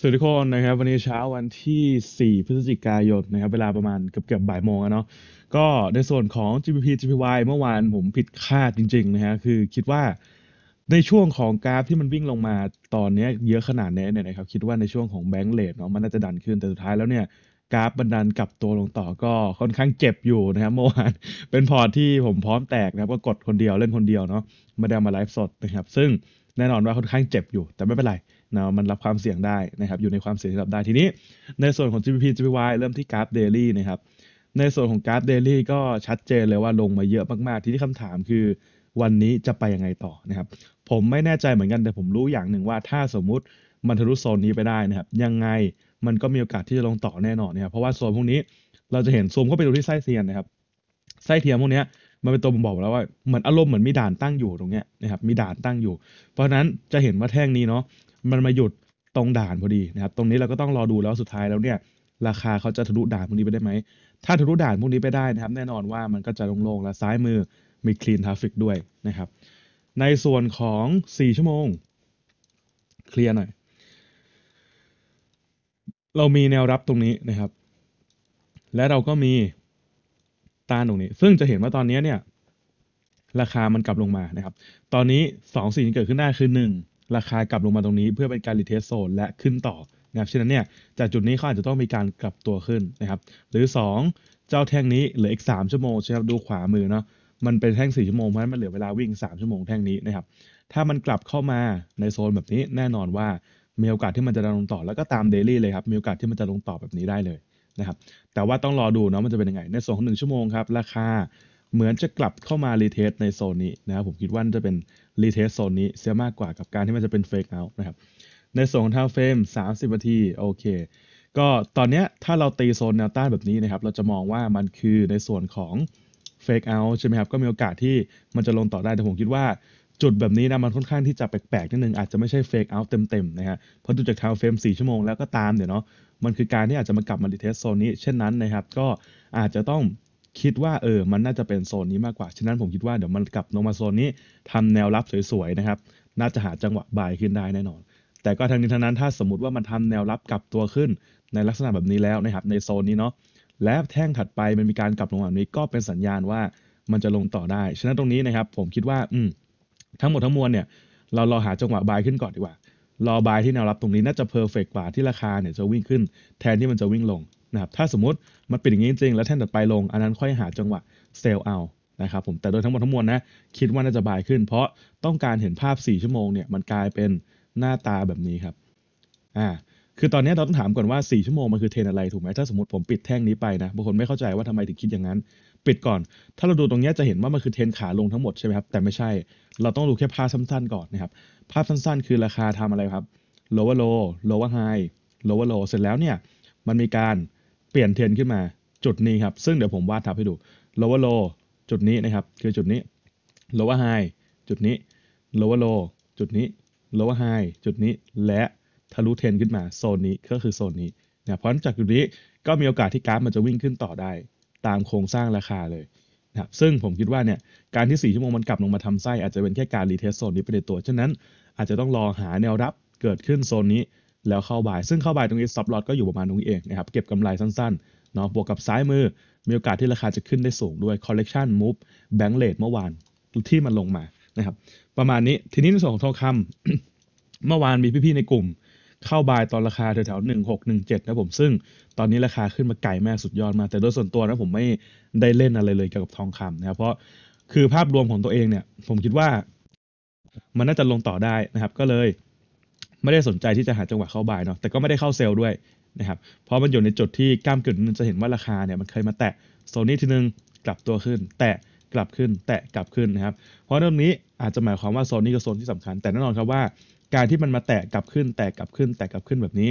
สวัสดีทุกคนนะครับวันนี้เช้าวันที่ 4 พฤศจิกายนนะครับเวลาประมาณเกือบเกือบบ่ายโมงแล้วเนาะก็ในส่วนของ g p p GPY เมื่อวานผมผิดคาดจริงๆนะฮะคือคิดว่าในช่วงของกราฟที่มันวิ่งลงมาตอนนี้เยอะขนาดนี้เนี่ยนะครับคิดว่าในช่วงของแบงก์เลทเนาะมันน่าจะดันขึ้น แต่สุดท้ายแล้วเนี่ยกราฟบันดันกลับตัวลงต่อก็ค่อนข้างเจ็บอยู่นะครับเมื่อวานเป็นพอร์ตที่ผมพร้อมแตกนะครับก็กดคนเดียวเล่นคนเดียวเนาะไม่ได้มาไลฟ์สดนะครับซึ่งแน่นอนว่าค่อนข้างเจ็บอยู่ แต่ไม่เป็นไรนะมันรับความเสี่ยงได้นะครับอยู่ในความเสี่ยงที่รับได้ทีนี้ ในส่วนของ g p p GPY เริ่มที่กราฟเดลี่นะครับในส่วนของกราฟเดลี่ก็ชัดเจนเลยว่าลงมาเยอะมาก ๆทีนี้คำถามคือ วันนี้จะไปยังไงต่อนะครับผมไม่แน่ใจเหมือนกันแต่ผมรู้อย่างหนึ่งว่าถ้าสมมุติมันทะลุโซนนี้ไปได้นะครับ ยังไงมันก็มีโอกาสที่จะลงต่อแน่นอนนะครับเพราะว่าโซนพวกนี้เราจะเห็นโซมเข้าไปดูที่ไส้เทียนนะครับ ไส้เทียนพวกนี้มันเป็นตัวบ่งบอกแล้วว่าเหมือนอารมณ์เหมือนมีด่านตั้งอยู่ตรงเนี้ยนะครับมีด่านตั้งอยู่ เพราะนั้นจะเห็นว่าแท่งนี้เนาะมันมาหยุดตรงด่านพอดีนะครับตรงนี้เราก็ต้องรอดูแล้วสุดท้ายแล้วเนี่ย ราคาเขาจะทะลุด่านพวกนี้ไปได้ไหมถ้าทะลุด่านพวกนี้ไปได้นะครับ แน่นอนว่ามันก็จะโล่งๆและซ้ายมือมีคลีนทราฟิกด้วยนะครับ ในส่วนของ4ชั่วโมงเคลียร์หน่อยเรามีแนวรับตรงนี้นะครับ และเราก็มีต้านตรงนี้ ซึ่งจะเห็นว่าตอนนี้เนี่ยราคามันกลับลงมานะครับ ตอนนี้2สิ่งที่เกิดขึ้นได้คือ1ราคากลับลงมาตรงนี้ เพื่อเป็นการรีเทสโซนและขึ้นต่อนะครับฉะนั้นเนี่ยจากจุดนี้เขาอาจจะต้องมีการกลับตัวขึ้นนะครับ หรือ 2 เจ้าแท่งนี้เหลืออีก3ชั่วโมงใช่ครับดูขวามือเนาะมันเป็นแท่ง4ชั่วโมงเพราะฉะนั้นมันเหลือเวลาวิ่ง3ชั่วโมงแท่งนี้นะครับ ถ้ามันกลับเข้ามาในโซนแบบนี้แน่นอนว่ามีโอกาสที่มันจะลงต่อแล้วก็ตามเดลี่เลยครับมีโอกาสที่มันจะลงต่อแบบนี้ได้เลยนะครับแต่ว่าต้องรอดูเนาะมันจะเป็นยังไง ในส่วนของงชั่วโมงครับ ราคาเหมือนจะกลับเข้ามารีเทสในโซนนี้นะครับผมคิดว่าจะเป็นรีเทสโซนนี้เสียมากกว่ากับการที่มันจะเป็นเฟกเอาท์นะครับในส่วนของทาเฟรม30นาทีโอเคก็ตอนนี้ถ้าเราตีโซนแนวต้านแบบนี้นะครับเราจะมองว่ามันคือในส่วนของเฟกเอาท์ใช่ไหมครับก็มีโอกาสที่มันจะลงต่อได้แต่ผมคิดว่าจุดแบบนี้นะมันค่อนข้างที่จะแปลกๆนิดนึงอาจจะไม่ใช่ เฟกเอาท์เต็มๆนะฮะเพราะดูจากทาวเฟรม4ชั่วโมงแล้วก็ตามเนี๋ยเนาะมันคือการที่อาจจะมากลับมาดีเทสโซนนี้เช่นนั้นนะครับก็อาจจะต้องคิดว่าเออมันน่าจะเป็นโซนนี้มากกว่าฉะนั้นผมคิดว่าเดี๋ยวมันกลับลงมาโซนนี้ ทำแนวรับสวยๆนะครับน่าจะหาจังหวะบายขึ้นได้แน่นอน แต่ก็ทางนี้ทางนั้นถ้าสมมติว่ามันทำแนวรับกลับตัวขึ้นในลักษณะแบบนี้แล้วนะครับในโซนนี้เนาะและแท่งถัดไปมันมีการกลับลงแบบนี้ ก็เป็นสัญญาณว่ามันจะลงต่อได้ฉะนั้นตรงนี้นะครับ ผมคิดว่าอืมทั้งหมดทั้งมวลเนี่ยเรารอหาจังหวะบายขึ้นก่อนดีกว่า รอบายที่แนวรับตรงนี้น่าจะเพอร์เฟกกว่าที่ราคาเนี่ยจะวิ่งขึ้น แทนที่มันจะวิ่งลงนะครับถ้าสมมติมันเป็นอย่างนี้จริงแล้วแท่นต่อไปลงอันนั้นค่อยหาจังหวะเซลล์เอานะครับผมแต่โดยทั้งหมดทั้งมวลนะคิดว่าน่าจะบายขึ้น เพราะต้องการเห็นภาพ 4 ชั่วโมงเนี่ยมันกลายเป็นหน้าตาแบบนี้ครับอ่าคือตอนนี้เราต้องถามก่อนว่า 4 ชั่วโมงมันคือเทรนอะไรถูกไหมถ้าสมมติผมปิดแท่งนี้ไปนะบางคนไม่เข้าใจว่าทำไมถึงคิดอย่างนั้นปิดก่อน ถ้าเราดูตรงนี้จะเห็นว่ามันคือเทนขาลงทั้งหมดใช่ไหมครับ แต่ไม่ใช่ เราต้องดูแค่ภาพสั้นๆก่อนนะครับ ภาพสั้นๆ คือราคาทำอะไรครับ lower low lower high lower low เสร็จแล้วเนี่ย มันมีการเปลี่ยนเทนขึ้นมา จุดนี้ครับ ซึ่งเดี๋ยวผมวาดทับให้ดู lower low จุดนี้นะครับ คือจุดนี้ lower high จุดนี้ lower low จุดนี้ lower high จุดนี้ และทะลุเทนขึ้นมาโซนนี้ก็คือโซนนี้เนี่ย เพราะจากจุดนี้ก็มีโอกาสที่กราฟมันจะวิ่งขึ้นต่อได้ตามโครงสร้างราคาเลยนะครับซึ่งผมคิดว่าเนี่ย การที่ 4 ชั่วโมงมันกลับลงมาทำไส้อาจจะเป็นแค่การรีเทสโซนนี้ไปในตัว ฉะนั้นอาจจะต้องรอหาแนวรับเกิดขึ้นโซนนี้ แล้วเข้าบ่าย ซึ่งเข้าบ่ายตรงนี้ซับลอตก็อยู่ประมาณตรงนี้เองนะครับเก็บกำไรสั้นๆเนาะบวกกับซ้ายมือมีโอกาสที่ราคาจะขึ้นได้สูงด้วยคอลเลกชันมูฟแบงก์เลทเมื่อวานที่มันลงมานะครับประมาณนี้ทีนี้ในส่วนของทองคำเมื่อวานมีพี่ๆในกลุ่มเข้าบายตอนราคาแถวๆหนึ่งหกหนึ่งเจ็ดนะผมซึ่งตอนนี้ราคาขึ้นมาไก่แม่สุดยอดมาแต่โดยส่วนตัวนะผมไม่ได้เล่นอะไรเลยเกี่ยวกับทองคำนะครับเพราะคือภาพรวมของตัวเองเนี่ย ผมคิดว่ามันน่าจะลงต่อได้นะครับ ก็เลยไม่ได้สนใจที่จะหาจังหวะเข้าบายเนาะแต่ก็ไม่ได้เข้าเซลล์ด้วยนะครับเพราะมันอยู่ในจุดที่กล้ามกึ่งจะเห็นว่าราคาเนี่ยมันเคยมาแตะโซนนี้ทีนึงกลับตัวขึ้น แตะกลับขึ้นแตะกลับขึ้นนะครับ เพราะเรื่องนี้อาจจะหมายความว่าโซนนี้ก็โซนที่สำคัญ แต่แน่นอนครับว่าการที่มันมาแตะกลับขึ้น แตะกลับขึ้น แตะกลับขึ้นแบบนี้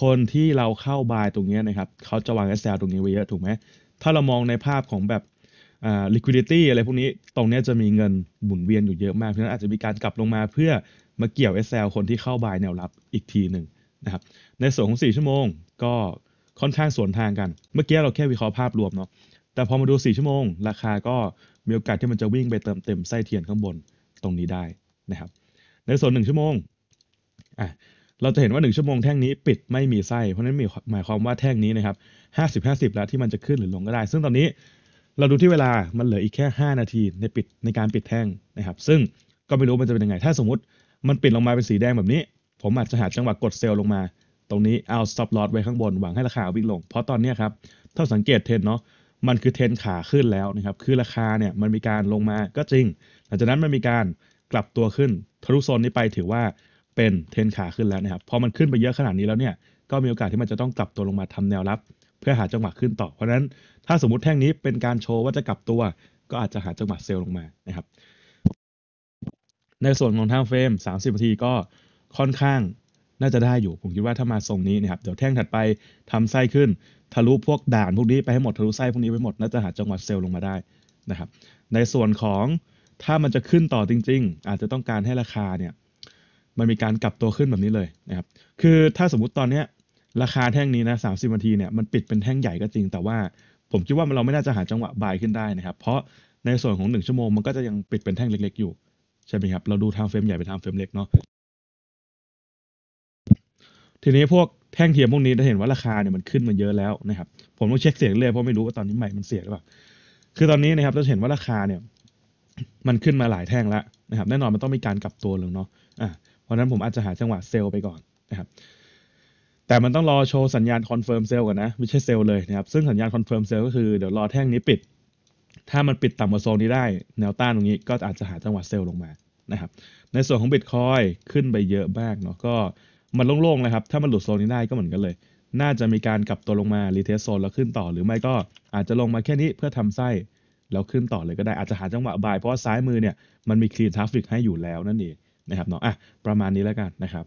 คนที่เราเข้าบายตรงนี้นะครับเขาจะวางเอสซทตรงนี้ไว้เยอะถูกไหมถ้าเรามองในภาพของแบบ liquidity อะไรพวกนี้ ตรงนี้จะมีเงินหมุนเวียนอยู่เยอะมากเพราะฉะนั้นอาจจะมีการกลับลงมาเพื่อมาเกี่ยวอสซ l คนที่เข้าบายแนวรับอีกทีหนึ่งนะครับในส่วนของ4ชั่วโมงก็ค่อนข้างสวนทางกันเมื่อกี้เราแค่วิเคราะห์ภาพรวมเนาะแต่พอมาดู 4 ชั่วโมงราคาก็มีโอกาสที่มันจะวิ่งไปเติมเต็มไส้เทียนข้างบนตรงนี้ได้นะครับในส่วนหนึ่งชั่วโมงอ่ะเราจะเห็นว่า 1 ชั่วโมงแท่งนี้ปิดไม่มีไส้ เพราะนั้นมีหมายความว่าแท่งนี้นะครับ50 50 แล้วที่มันจะขึ้นหรือลงก็ได้ ซึ่งตอนนี้ เราดูที่เวลา มันเหลืออีกแค่ 5 นาที ในปิดในการปิดแท่งนะครับ ซึ่งก็ไม่รู้มันจะเป็นยังไง ถ้าสมมติ มันปิดลงมาเป็นสีแดงแบบนี้ ผมอาจจะหาจังหวะกดเซลล์ลงมา ตรงนี้เอา stop loss ไว้ข้างบนหวังให้ราคาวิ่งลง เพราะตอนนี้ครับถ้าสังเกตเทรนเนาะ มันคือเทรนขาขึ้นแล้วนะครับ คือราคาเนี่ยมันมีการลงมา ก็จริง หลังจากนั้นมันมีการกลับตัวขึ้นทะลุโซนนี้ไปถือว่าเป็นเทนขาขึ้นแล้วนะครับพอมันขึ้นไปเยอะขนาดนี้แล้วเนี่ย ก็มีโอกาสที่มันจะต้องกลับตัวลงมาทำแนวรับ เพื่อหาจังหวะขึ้นต่อ เพราะฉะนั้นถ้าสมมติแท่งนี้เป็นการโชว์ว่าจะกลับตัว ก็อาจจะหาจังหวะเซลลงมานะครับ ในส่วนของทางเฟรม 30นาทีก็ค่อนข้างน่าจะได้อยู่ผมคิดว่าถ้ามาทรงนี้นะครับเดี๋ยวแท่งถัดไปทำไส้ขึ้น ทะลุพวกด่านพวกนี้ไปให้หมดทะลุไส้พวกนี้ไปหมดน่าจะหาจังหวะเซลลงมาได้นะครับ ในส่วนของถ้ามันจะขึ้นต่อจริงๆ อาจจะต้องการให้ราคาเนี่ย มันมีการกลับตัวขึ้นแบบนี้เลยนะครับ คือถ้าสมมติตอนเนี้ยราคาแท่งนี้นะสามสิบนาทีเนี่ย มันปิดเป็นแท่งใหญ่ก็จริง แต่ว่าผมคิดว่าเราไม่น่าจะหาจังหวะบายขึ้นได้นะครับ เพราะในส่วนของหนึ่งชั่วโมงมันก็จะยังปิดเป็นแท่งเล็กๆ อยู่ ใช่ไหมครับ เราดูทางเฟรมใหญ่ไปทางเฟรมเล็กเนาะ ทีนี้พวกแท่งเทียมพวกนี้จะเห็นว่าราคาเนี่ยมันขึ้นมาเยอะแล้วนะครับ ผมต้องเช็คเสียงเลยเพราะไม่รู้ว่าตอนนี้ใหม่มันเสียหรือเปล่า คือตอนนี้นะครับเราเห็นว่าราคาเนี่ยมันขึ้นมาหลายแท่งแล้วนะครับแน่นอนมันต้องมีการกลับตัวลงเนาะอ่ะเพราะนั้นผมอาจจะหาจังหวะเซลล์ไปก่อนนะครับแต่มันต้องรอโชว์สัญญาณคอนเฟิร์มเซลล์ก่อนนะ ไม่ใช่เซลล์เลยนะครับซึ่งสัญญาณคอนเฟิร์มเซลล์ก็คือเดี๋ยวรอแท่งนี้ปิด ถ้ามันปิดต่ำกว่าโซนนี้ได้ แนวต้านตรงนี้ก็อาจจะหาจังหวะเซลล์ลงมานะครับในส่วนของบิตคอยขึ้นไปเยอะมากเนาะก็มันโล่งๆเลยครับ ถ้ามันหลุดโซนนี้ได้ก็เหมือนกันเลย น่าจะมีการกลับตัวลงมารีเทสโซนแล้วขึ้นต่อ หรือไม่ก็อาจจะลงมาแค่นี้เพื่อทำไส้แล้วขึ้นต่อเลยก็ได้ อาจจะหาจังหวะบ่ายเพราะว่าซ้ายมือเนี่ยมันมีคลีนทราฟิกให้อยู่แล้วนั่นเองนะครับเนาะอ่ะประมาณนี้แล้วกันนะครับ